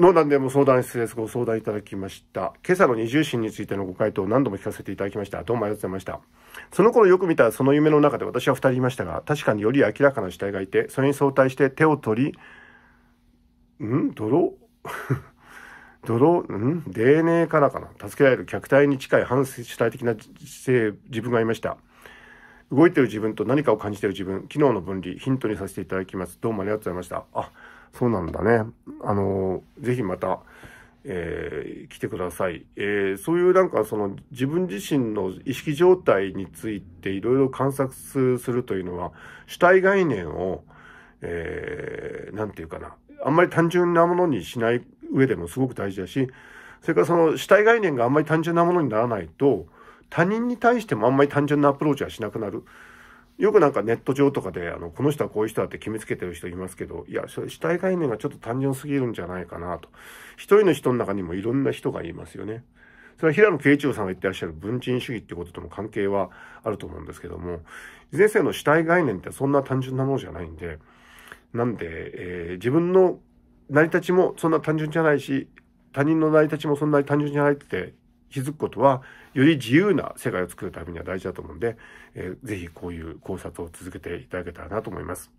の何でも相談室です。ご相談いただきました。今朝の二重心についてのご回答を何度も聞かせていただきました。どうもありがとうございました。その頃よく見たその夢の中で私は2人いましたが、確かにより明らかな死体がいて、それに相対して手を取り、ん泥 泥、ん泥霊からかな助けられる虐待に近い反主体的な自分がいました。動いてる自分と何かを感じてる自分、機能の分離、ヒントにさせていただきます。どうもありがとうございました。あそうなんだね。あの、ぜひまた、えー、来てください。えー、そういうなんかその自分自身の意識状態についていろいろ観察するというのは、主体概念を、えー、なんていうかな。あんまり単純なものにしない上でもすごく大事だし、それからその主体概念があんまり単純なものにならないと、他人に対してもあんまり単純なアプローチはしなくなる。よくなんかネット上とかで、あの、この人はこういう人だって決めつけてる人いますけど、いや、それ主体概念がちょっと単純すぎるんじゃないかなと。一人の人の中にもいろんな人がいますよね。それは平野慶一郎さんが言ってらっしゃる文鎮主義ってこととも関係はあると思うんですけども、先生の主体概念ってそんな単純なものじゃないんで、なんで、えー、自分の成り立ちもそんな単純じゃないし、他人の成り立ちもそんなに単純じゃないって気づくことはより自由な世界を作るためには大事だと思うんで、えー、ぜひこういう考察を続けていただけたらなと思います。